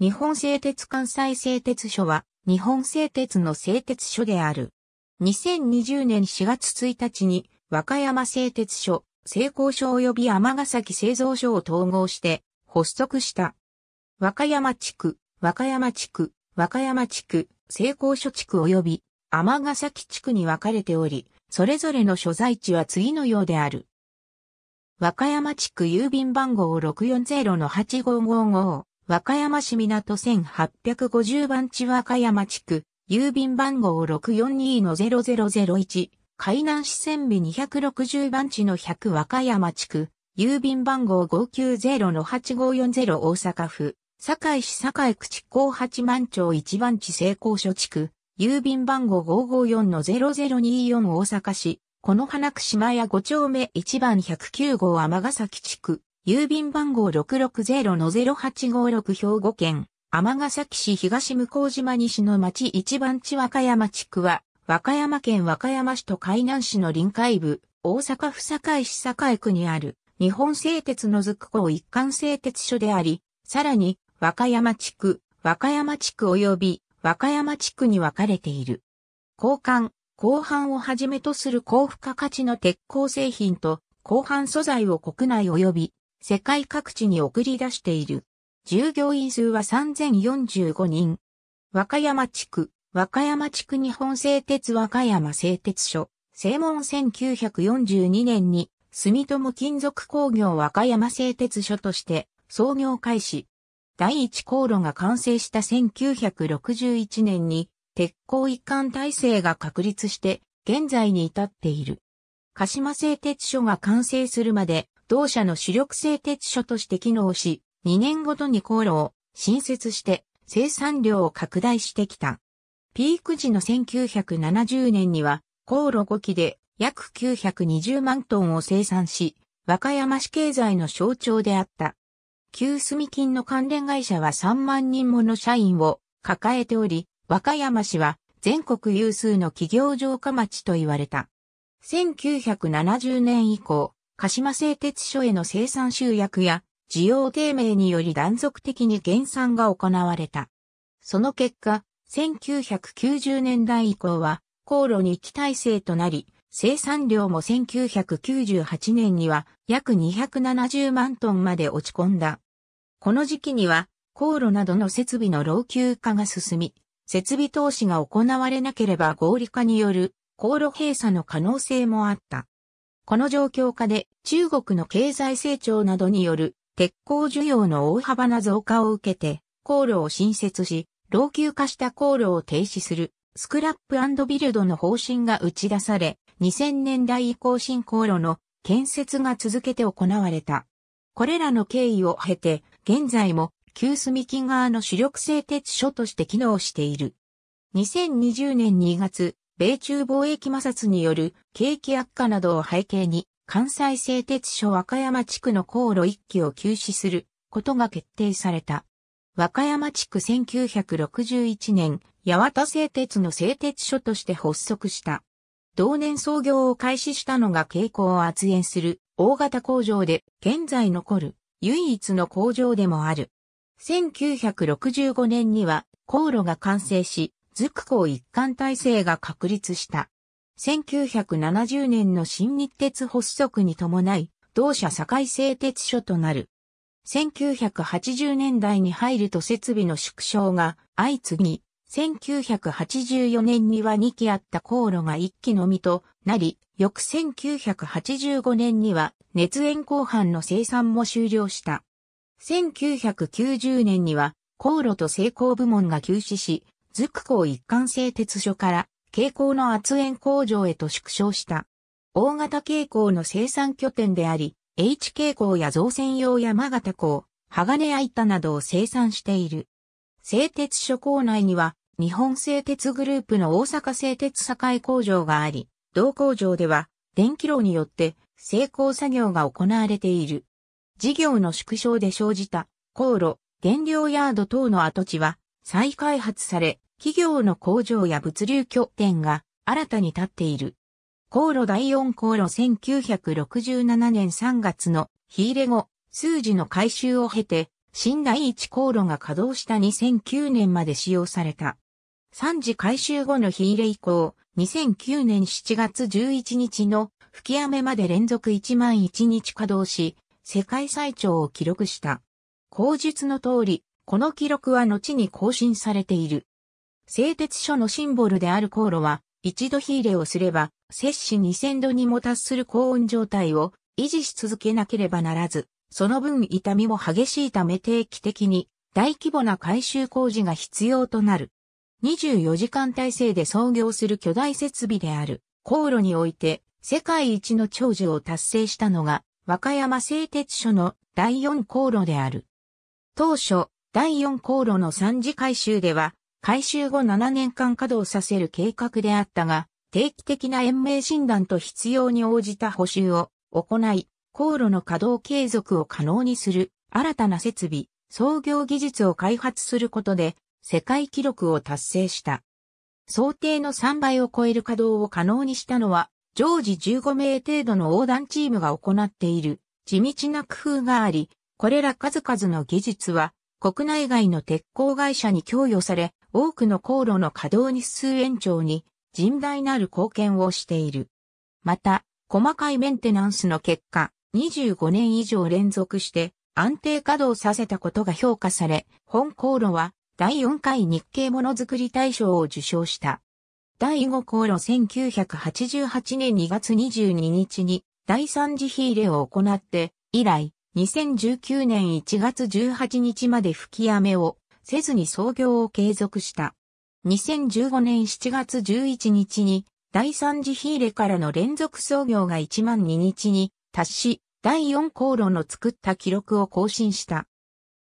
日本製鉄関西製鉄所は、日本製鉄の製鉄所である。2020年4月1日に、和歌山製鉄所、製鋼所及び尼崎製造所を統合して発足した。和歌山地区、和歌山地区、和歌山地区、製鋼所地区及び尼崎地区に分かれており、それぞれの所在地は次のようである。和歌山地区郵便番号640-8555、和歌山市港1850番地和歌山地区、郵便番号642-0001、海南市線美260番地の100和歌山地区、郵便番号590-8540大阪府、堺市堺区地高八万町1番地成功所地区、郵便番号554-0024大阪市、この花区島屋5丁目1番109号天ヶ崎地区、郵便番号660-0856兵庫県、尼崎市東向島西の町一番地和歌山地区は、和歌山県和歌山市と海南市の臨海部、大阪府堺市堺区にある、日本製鉄のずく港一貫製鉄所であり、さらに、和歌山地区、和歌山地区及び和歌山地区に分かれている。交換、後半をはじめとする高付加価値の鉄鋼製品と、後半素材を国内及び世界各地に送り出している。従業員数は3045人。和歌山地区、和歌山地区日本製鉄和歌山製鉄所、正門1942年に住友金属工業和歌山製鉄所として創業開始。第一航路が完成した1961年に鉄鋼一貫体制が確立して現在に至っている。鹿島製鉄所が完成するまで同社の主力製鉄所として機能し、2年ごとに航路を新設して生産量を拡大してきた。ピーク時の1970年には、航路5機で約920万トンを生産し、和歌山市経済の象徴であった。旧住金の関連会社は3万人もの社員を抱えており、和歌山市は全国有数の企業城下町と言われた。1970年以降、鹿島製鉄所への生産集約や需要低迷により断続的に減産が行われた。その結果、1990年代以降は、航路に期待制となり、生産量も1998年には約270万トンまで落ち込んだ。この時期には、航路などの設備の老朽化が進み、設備投資が行われなければ合理化による航路閉鎖の可能性もあった。この状況下で中国の経済成長などによる鉄鋼需要の大幅な増加を受けて、航路を新設し、老朽化した航路を停止する、スクラップビルドの方針が打ち出され、2000年代以降新航路の建設が続けて行われた。これらの経緯を経て、現在も旧住木側の主力製鉄所として機能している。2020年2月、米中貿易摩擦による景気悪化などを背景に、関西製鉄所和歌山地区の航路一機を休止することが決定された。和歌山地区1961年、八幡製鉄の製鉄所として発足した。同年創業を開始したのが傾向を圧延する大型工場で、現在残る唯一の工場でもある。1965年には航路が完成し、属校一貫体制が確立した。1970年の新日鉄発足に伴い、同社堺製鉄所となる。1980年代に入ると設備の縮小が相次ぎ、1984年には2機あった航路が1機のみとなり、翌1985年には熱炎鋼板の生産も終了した。1990年には航路と成功部門が休止し、続港一貫製鉄所から、蛍光の圧縁工場へと縮小した。大型蛍光の生産拠点であり、H 蛍光や造船用山形鋼、鋼や板などを生産している。製鉄所構内には、日本製鉄グループの大阪製鉄堺工場があり、同工場では、電気炉によって、成功作業が行われている。事業の縮小で生じた、航路、原料ヤード等の跡地は、再開発され、企業の工場や物流拠点が新たに立っている。航路第4航路1967年3月の火入れ後、数字の改修を経て、新第1航路が稼働した2009年まで使用された。3次改修後の火入れ以降、2009年7月11日の吹き雨まで連続1万1日稼働し、世界最長を記録した。口述の通り、この記録は後に更新されている。製鉄所のシンボルである航路は、一度火入れをすれば、摂氏2000度にも達する高温状態を維持し続けなければならず、その分痛みも激しいため定期的に大規模な改修工事が必要となる。24時間体制で操業する巨大設備である航路において世界一の長寿を達成したのが和歌山製鉄所の第4航路である。当初、第4航路の3次改修では、改修後7年間稼働させる計画であったが、定期的な延命診断と必要に応じた補修を行い、航路の稼働継続を可能にする新たな設備、創業技術を開発することで世界記録を達成した。想定の3倍を超える稼働を可能にしたのは、常時15名程度の横断チームが行っている地道な工夫があり、これら数々の技術は国内外の鉄鋼会社に供与され、多くの航路の稼働日数延長に甚大なる貢献をしている。また、細かいメンテナンスの結果、25年以上連続して安定稼働させたことが評価され、本航路は第4回日経ものづくり大賞を受賞した。第5航路1988年2月22日に第3次火入れを行って、以来、2019年1月18日まで吹き雨をせずに操業を継続した。2015年7月11日に第三次火入れからの連続操業が1万2日に達し、第4航路の作った記録を更新した。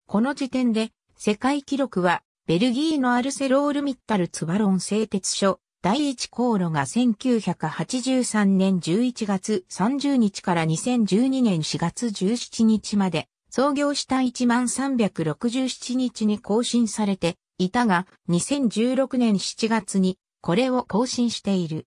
この時点で世界記録はベルギーのアルセロールミッタルツバロン製鉄所第一航路が1983年11月30日から2012年4月17日まで創業した1367日に更新されていたが2016年7月にこれを更新している。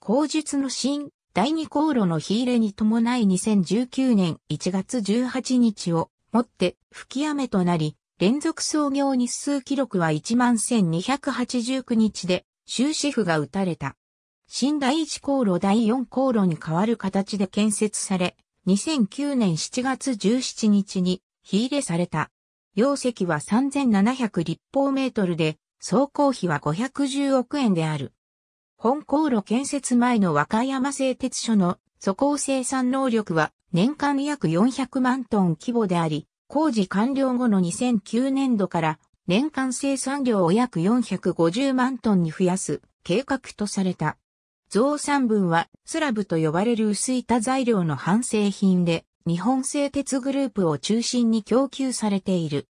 後述の新第二航路の火入れに伴い2019年1月18日をもって吹き雨となり連続創業日数記録は11,289日で終止符が打たれた。新第一航路第四航路に変わる形で建設され、2009年7月17日に火入れされた。容積は3700立方メートルで、総工費は510億円である。本航路建設前の和歌山製鉄所の素行生産能力は年間約400万トン規模であり、工事完了後の2009年度から年間生産量を約450万トンに増やす計画とされた。増産分はスラブと呼ばれる薄板材料の半製品で日本製鉄グループを中心に供給されている。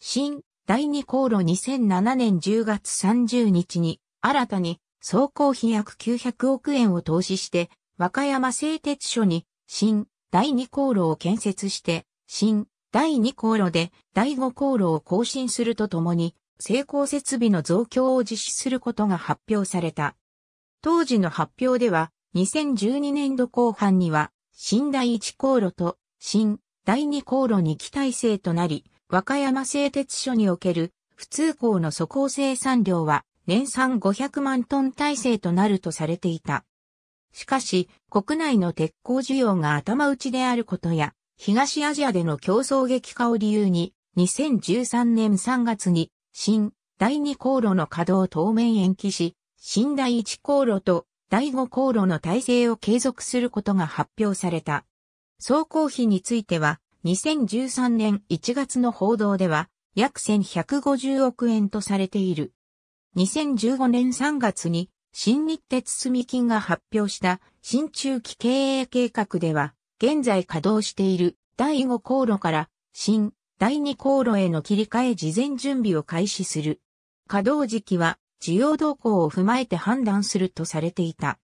新第二航路2007年10月30日に新たに総工費約900億円を投資して和歌山製鉄所に新第二航路を建設して新第2航路で第5航路を更新するとともに、成功設備の増強を実施することが発表された。当時の発表では、2012年度後半には、新第1航路と新第2航路に期待制となり、和歌山製鉄所における普通港の素行生産量は年産500万トン体制となるとされていた。しかし、国内の鉄鋼需要が頭打ちであることや、東アジアでの競争激化を理由に、2013年3月に、新、第2航路の稼働を当面延期し、新第1航路と第5航路の体制を継続することが発表された。総工費については、2013年1月の報道では、約1150億円とされている。2015年3月に、新日鉄住金が発表した新中期経営計画では、現在稼働している第5航路から新第2航路への切り替え事前準備を開始する。稼働時期は需要動向を踏まえて判断するとされていた。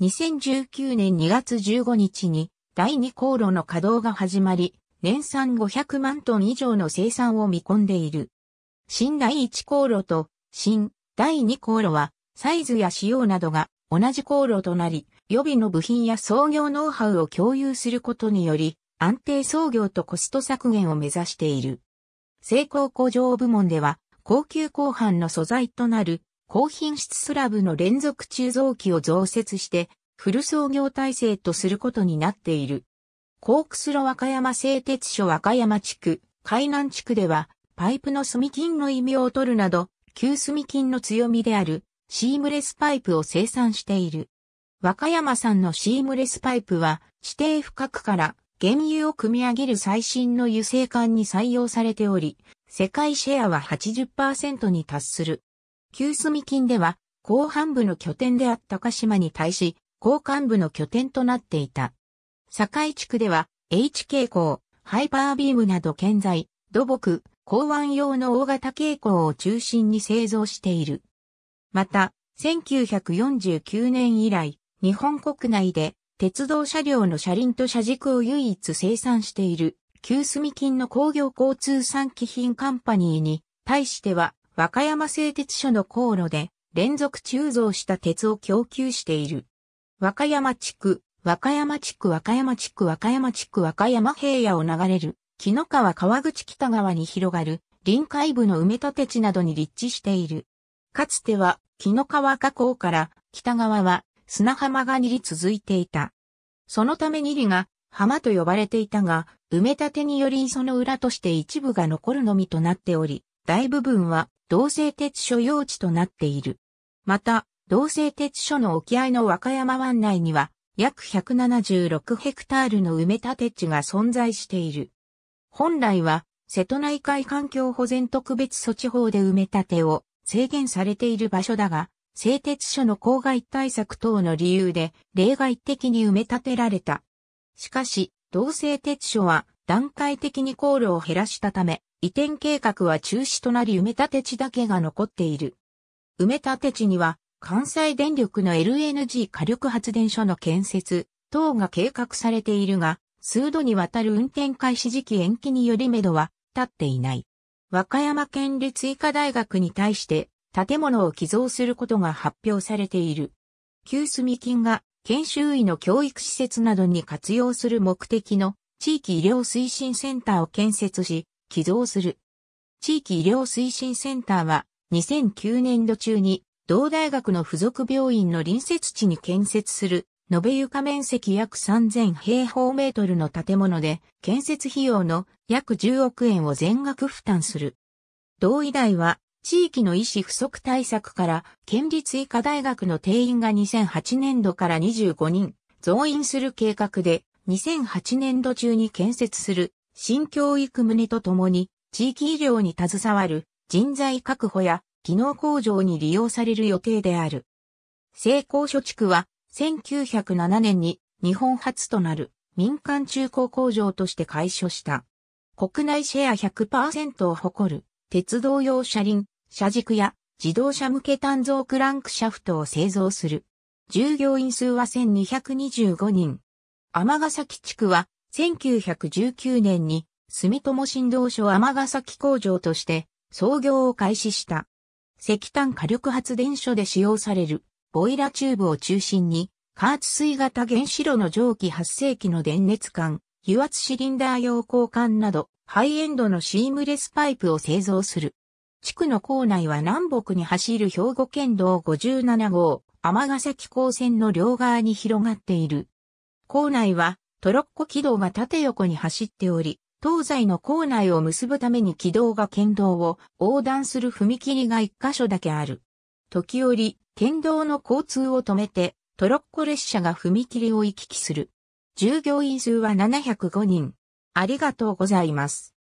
2019年2月15日に第2航路の稼働が始まり、年産500万トン以上の生産を見込んでいる。新第1航路と新第2航路はサイズや仕様などが同じ航路となり、予備の部品や創業ノウハウを共有することにより、安定創業とコスト削減を目指している。成功工場部門では、高級後半の素材となる高品質スラブの連続鋳造機を増設して、フル創業体制とすることになっている。コークスロ和歌山製鉄所和歌山地区、海南地区では、パイプの炭金の異名を取るなど、旧炭金の強みである、シームレスパイプを生産している。和歌山さんのシームレスパイプは地底深くから原油を組み上げる最新の油性管に採用されており、世界シェアは80%に達する。旧住金では後半部の拠点であった鹿島に対し、後半部の拠点となっていた。堺地区では H 傾向、ハイパービームなど建材、土木、港湾用の大型傾向を中心に製造している。また、1949年以来、日本国内で鉄道車両の車輪と車軸を唯一生産している、旧住金の工業交通産機品カンパニーに、対しては、和歌山製鉄所の航路で、連続鋳造した鉄を供給している。和歌山地区、和歌山地区、和歌山地区、和歌山地区、和歌山平野を流れる、紀の川川口北側に広がる、臨海部の埋め立て地などに立地している。かつては、紀の川河口から、北側は、砂浜が二里続いていた。そのため二里が浜と呼ばれていたが、埋め立てにより磯の裏として一部が残るのみとなっており、大部分は同性鉄所用地となっている。また、同性鉄所の沖合の和歌山湾内には、約176ヘクタールの埋め立て地が存在している。本来は、瀬戸内海環境保全特別措置法で埋め立てを制限されている場所だが、製鉄所の郊外対策等の理由で例外的に埋め立てられた。しかし、同製鉄所は段階的に航路を減らしたため、移転計画は中止となり埋め立て地だけが残っている。埋め立て地には関西電力の LNG 火力発電所の建設等が計画されているが、数度にわたる運転開始時期延期によりめどは立っていない。和歌山県立医科大学に対して建物を寄贈することが発表されている。旧住金が研修医の教育施設などに活用する目的の地域医療推進センターを建設し、寄贈する。地域医療推進センターは2009年度中に同大学の付属病院の隣接地に建設する延べ床面積約3000平方メートルの建物で建設費用の約10億円を全額負担する。同医大は地域の医師不足対策から、県立医科大学の定員が2008年度から25人、増員する計画で、2008年度中に建設する、新教育棟とともに、地域医療に携わる人材確保や技能向上に利用される予定である。成功所地区は、1907年に日本初となる民間中古工場として開所した。国内シェア100%を誇る鉄道用車輪車軸や自動車向け単造クランクシャフトを製造する。従業員数は1225人。尼崎地区は1919年に住友振動所尼崎工場として創業を開始した。石炭火力発電所で使用されるボイラチューブを中心に加圧水型原子炉の蒸気発生器の電熱管、油圧シリンダー用交換などハイエンドのシームレスパイプを製造する。地区の構内は南北に走る兵庫県道57号、ヶ崎港線の両側に広がっている。構内はトロッコ軌道が縦横に走っており、東西の構内を結ぶために軌道が県道を横断する踏切が一箇所だけある。時折、県道の交通を止めて、トロッコ列車が踏切を行き来する。従業員数は705人。ありがとうございます。